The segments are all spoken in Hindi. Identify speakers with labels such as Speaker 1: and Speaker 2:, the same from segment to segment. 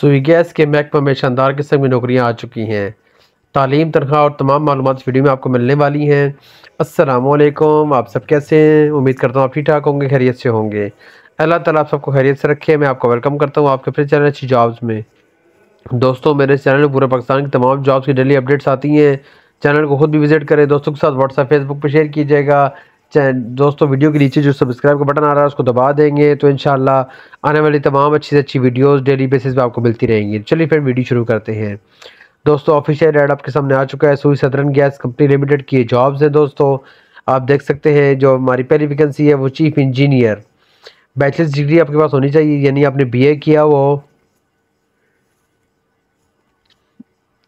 Speaker 1: सुई गैस के महकमा में शानदार किस्म की नौकरियाँ आ चुकी हैं तालीम तनख्वाह और तमाम मालूम इस वीडियो में आपको मिलने वाली हैं असलम आप सब कैसे हैं उम्मीद करता हूँ आप ठीक ठाक होंगे खैरियत से होंगे अल्लाह ताला आप सबको खैरियत से रखे मैं आपको वेलकम करता हूँ आपके फिर चैनल अच्छी जॉब्स में दोस्तों मेरे चैनल में पूरे पाकिस्तान की तमाम जॉब्स की डेली अपडेट्स आती हैं चैनल को खुद भी विजिट करें दोस्तों के साथ व्हाट्सएप फेसबुक पर शेयर कीजिएगा दोस्तों वीडियो के नीचे जो सब्सक्राइब का बटन आ रहा है उसको दबा देंगे तो इन आने वाली तमाम अच्छी से अच्छी वीडियोस डेली बेसिस पे आपको मिलती रहेंगी चलिए फिर वीडियो शुरू करते हैं दोस्तों ऑफिशियल रेड आपके सामने आ चुका है Sui southern gas company limited की जॉब्स हैं दोस्तों आप देख सकते हैं जो हमारी पहली वैकेंसी है वो चीफ इंजीनियर बैचलर्स डिग्री आपके पास होनी चाहिए यानी आपने बी किया वो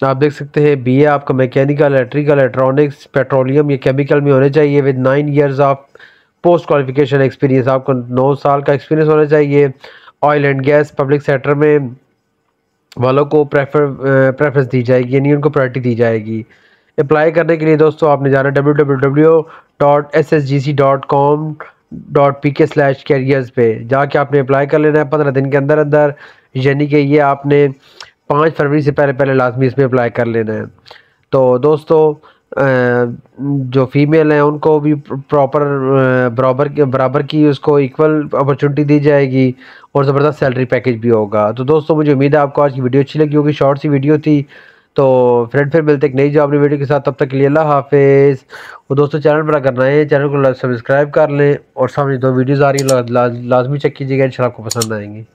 Speaker 1: आप देख सकते हैं बीए आपका मैकेनिकल इलेक्ट्रिकल इलेक्ट्रॉनिक्स पेट्रोलियम या केमिकल में होने चाहिए with nine years of post qualification experience आपको नौ साल का एक्सपीरियंस होना चाहिए oil and gas public sector में वालों को प्रेफर प्रेफरेंस दी जाएगी यानी उनको प्रायोरिटी दी जाएगी अप्लाई करने के लिए दोस्तों आपने जाना W W W dot S S G C dot com dot P K slash careers पे जाके आपने अप्लाई कर लेना है पंद्रह दिन के अंदर अंदर यानी कि ये आपने पाँच फरवरी से पहले पहले लाजमी इसमें अप्लाई कर लेना है तो दोस्तों जो फीमेल हैं उनको भी प्रॉपर बराबर बराबर की उसको इक्वल अपॉर्चुनिटी दी जाएगी और ज़बरदस्त सैलरी पैकेज भी होगा तो दोस्तों मुझे उम्मीद है आपको आज की वीडियो अच्छी लगी होगी शॉर्ट सी वीडियो थी तो फ्रेंड फिर मिलते एक नई जॉब अपनी वीडियो के साथ तब तक के लिए अल्लाह हाफिज़ और दोस्तों चैनल बड़ा करना है चैनल को सब्सक्राइब कर लें और सामने दो वीडियोज़ आ रही है लाजमी चेक कीजिएगा इन आपको पसंद आएंगी